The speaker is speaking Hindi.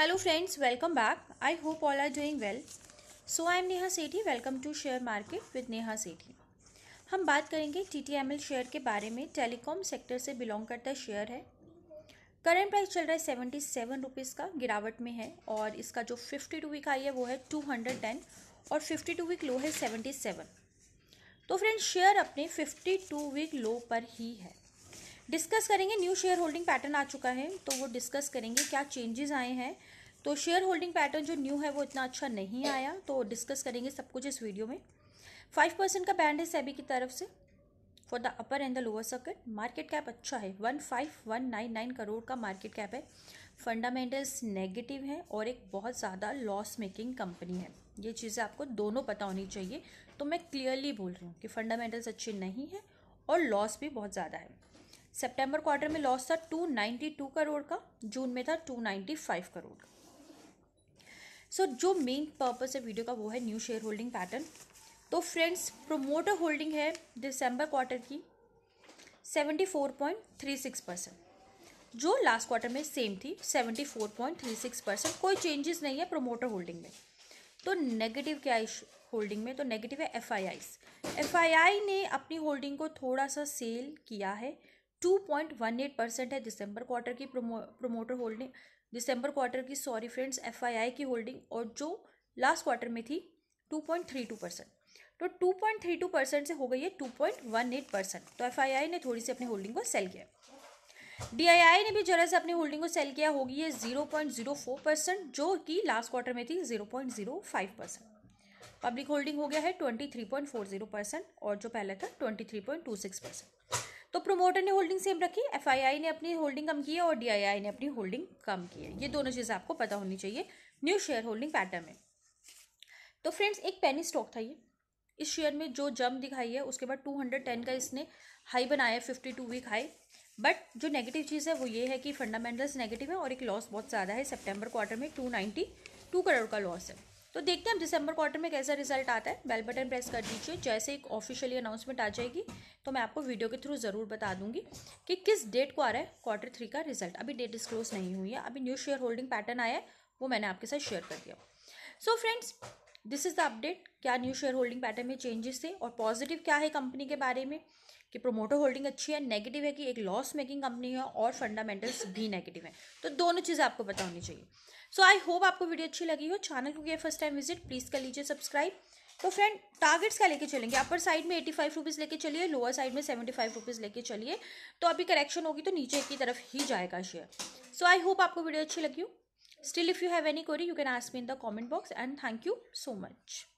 hello friends welcome back I hope all are doing well so I am Neha Sethi welcome to share market with Neha Sethi हम बात करेंगे T T M L share के बारे में टेलीकॉम सेक्टर से बिलोंग करता शेयर है करंट प्राइस चल रहा है सेवेंटी सेवन रुपीज़ का गिरावट में है और इसका जो फिफ्टी टू वीक आई है वो है टू हंड्रेड टेन और फिफ्टी टू वीक लो है सेवेंटी सेवन तो फ्रेंड्स शेयर अपने फिफ्टी टू वीक लो पर ही है डिस्कस करेंगे न्यू शेयर होल्डिंग पैटर्न आ चुका है तो वो डिस्कस करेंगे क्या चेंजेस आए हैं तो शेयर होल्डिंग पैटर्न जो न्यू है वो इतना अच्छा नहीं आया तो डिस्कस करेंगे सब कुछ इस वीडियो में फाइव परसेंट का बैंड है सेबी की तरफ से for the upper and the lower circuit market cap अच्छा है one five one nine nine crore का मार्केट कैप है फंडामेंटल्स नेगेटिव हैं और एक बहुत ज़्यादा लॉस मेकिंग कंपनी है ये चीज़ें आपको दोनों पता होनी चाहिए तो मैं क्लियरली बोल रही हूँ कि फंडामेंटल्स अच्छे नहीं हैं और लॉस भी बहुत ज़्यादा है सितंबर क्वार्टर में लॉस था 292 करोड़ का जून में था 295 करोड़ का सो so, जो मेन पर्पस है वीडियो का वो है न्यू शेयर होल्डिंग पैटर्न तो फ्रेंड्स प्रोमोटर होल्डिंग है दिसंबर क्वार्टर की 74.36 परसेंट जो लास्ट क्वार्टर में सेम थी 74.36 परसेंट कोई चेंजेस नहीं है प्रोमोटर होल्डिंग में तो नेगेटिव क्या है होल्डिंग में तो नेगेटिव है एफ आई आई ने अपनी होल्डिंग को थोड़ा सा सेल किया है 2.18 परसेंट है दिसंबर क्वार्टर की प्रोमो प्रोमोटर होल्डिंग दिसंबर क्वार्टर की सॉरी फ्रेंड्स एफ की होल्डिंग और जो लास्ट क्वार्टर में थी 2.32 परसेंट तो 2.32 परसेंट से हो गई है 2.18 परसेंट तो एफ ने थोड़ी सी अपनी होल्डिंग को सेल किया डी ने भी जरा से अपनी होल्डिंग को सेल किया होगी है जीरो परसेंट जो कि लास्ट क्वार्टर में थी जीरो परसेंट पब्लिक होल्डिंग हो गया है ट्वेंटी परसेंट और जो पहले था ट्वेंटी परसेंट तो प्रोमोटर ने होल्डिंग सेम रखी एफ ने अपनी होल्डिंग कम की है और डी ने अपनी होल्डिंग कम की है ये दोनों चीज़ें आपको पता होनी चाहिए न्यू शेयर होल्डिंग पैटर्न में तो फ्रेंड्स एक पेनी स्टॉक था ये इस शेयर में जो जम दिखाई है उसके बाद टेन का इसने हाई बनाया टू वीक हाई बट जो नेगेटिव चीज़ है वो ये है कि फंडामेंटल्स नेगेटिव है और एक लॉस बहुत ज़्यादा है सितंबर क्वार्टर में टू करोड़ का लॉस है तो देखते हैं हम दिसंबर क्वार्टर में कैसा रिजल्ट आता है बेल बटन प्रेस कर दीजिए जैसे एक ऑफिशियली अनाउंसमेंट आ जाएगी तो मैं आपको वीडियो के थ्रू ज़रूर बता दूंगी कि किस डेट को आ रहा है क्वार्टर थ्री का रिजल्ट अभी डेट डिस्क्लोज नहीं हुई है अभी न्यू शेयर होल्डिंग पैटर्न आया है वो मैंने आपके साथ शेयर कर दिया so friends this is the update क्या न्यू शेयर होल्डिंग पैटर्न में चेंजेस थे और पॉजिटिव क्या है कंपनी के बारे में कि प्रोमोटर होल्डिंग अच्छी है नेगेटिव है कि एक लॉस मेकिंग कंपनी है और फंडामेंटल्स भी नेगेटिव है तो दोनों चीज़ें आपको पता होनी चाहिए सो आई होप आपको वीडियो अच्छी लगी हो चैनल को गया फर्स्ट टाइम विजिट प्लीज़ कर लीजिए सब्सक्राइब तो फ्रेंड टारगेट्स क्या लेके चलेंगे अपर साइड में एटी फाइव रुपीज़ लेके चलिए लोअर साइड में सेवेंटी फाइव रुपीज़ लेके चलिए तो अभी करेक्शन होगी तो नीचे की तरफ ही जाएगा शेयर सो आई होप आपको वीडियो अच्छी लगी हो still if you have any query you can ask me in the comment box and thank you so much